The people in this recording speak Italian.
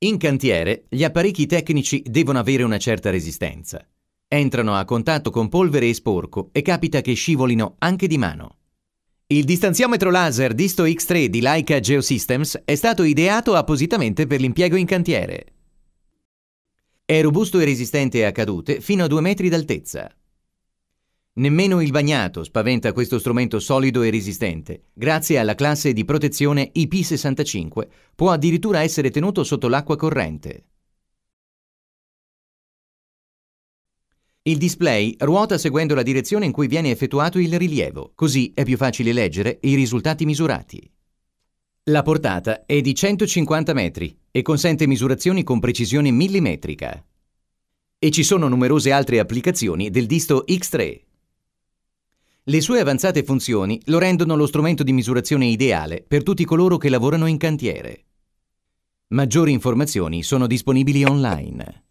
In cantiere gli apparecchi tecnici devono avere una certa resistenza. Entrano a contatto con polvere e sporco e capita che scivolino anche di mano. Il distanziometro laser Disto X3 di Leica Geosystems è stato ideato appositamente per l'impiego in cantiere. È robusto e resistente a cadute fino a 2 metri d'altezza. Nemmeno il bagnato spaventa questo strumento solido e resistente. Grazie alla classe di protezione IP65 può addirittura essere tenuto sotto l'acqua corrente. Il display ruota seguendo la direzione in cui viene effettuato il rilievo, così è più facile leggere i risultati misurati. La portata è di 150 metri e consente misurazioni con precisione millimetrica. E ci sono numerose altre applicazioni del disto X3. Le sue avanzate funzioni lo rendono lo strumento di misurazione ideale per tutti coloro che lavorano in cantiere. Maggiori informazioni sono disponibili online.